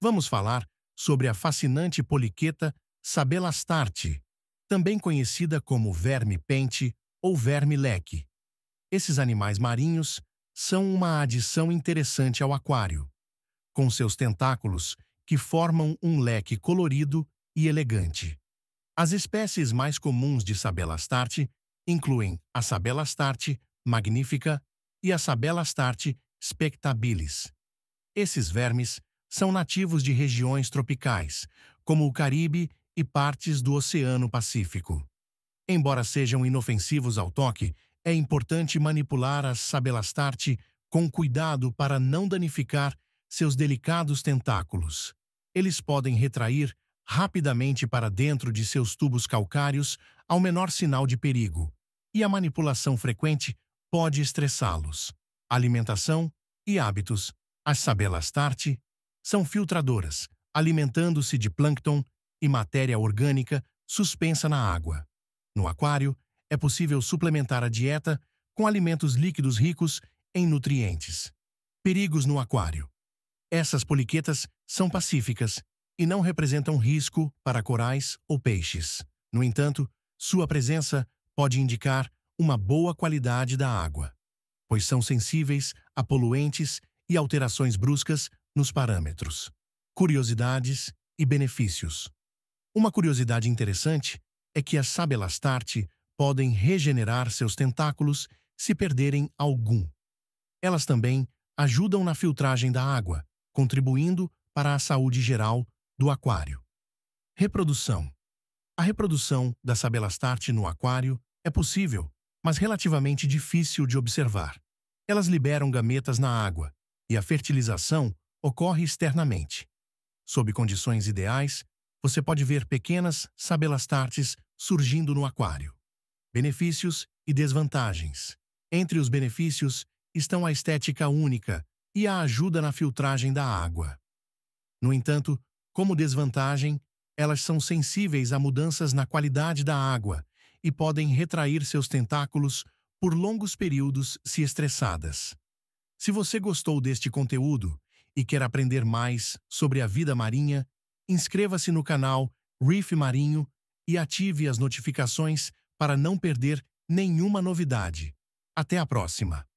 Vamos falar sobre a fascinante poliqueta sabelastarte, também conhecida como verme-pente ou verme-leque. Esses animais marinhos são uma adição interessante ao aquário, com seus tentáculos que formam um leque colorido e elegante. As espécies mais comuns de sabelastarte incluem a sabelastarte magnífica e a sabelastarte spectabilis. Esses vermes são nativos de regiões tropicais, como o Caribe e partes do Oceano Pacífico. Embora sejam inofensivos ao toque, é importante manipular a Sabelastarte com cuidado para não danificar seus delicados tentáculos. Eles podem retrair rapidamente para dentro de seus tubos calcários ao menor sinal de perigo, e a manipulação frequente pode estressá-los. Alimentação e hábitos. A Sabelastarte são filtradoras, alimentando-se de plâncton e matéria orgânica suspensa na água. No aquário, é possível suplementar a dieta com alimentos líquidos ricos em nutrientes. Perigos no aquário. Essas poliquetas são pacíficas e não representam risco para corais ou peixes. No entanto, sua presença pode indicar uma boa qualidade da água, pois são sensíveis a poluentes e alterações bruscas nos parâmetros curiosidades e benefícios. Uma curiosidade interessante é que as sabelastarte podem regenerar seus tentáculos se perderem algum. Elas também ajudam na filtragem da água, contribuindo para a saúde geral do aquário. Reprodução. A reprodução da sabelastarte no aquário é possível, mas relativamente difícil de observar. Elas liberam gametas na água, e a fertilização ocorre externamente. Sob condições ideais, você pode ver pequenas sabelastartes surgindo no aquário. Benefícios e desvantagens. Entre os benefícios estão a estética única e a ajuda na filtragem da água. No entanto, como desvantagem, elas são sensíveis a mudanças na qualidade da água e podem retrair seus tentáculos por longos períodos se estressadas. Se você gostou deste conteúdo, e quer aprender mais sobre a vida marinha, inscreva-se no canal Reef Marinho e ative as notificações para não perder nenhuma novidade. Até a próxima!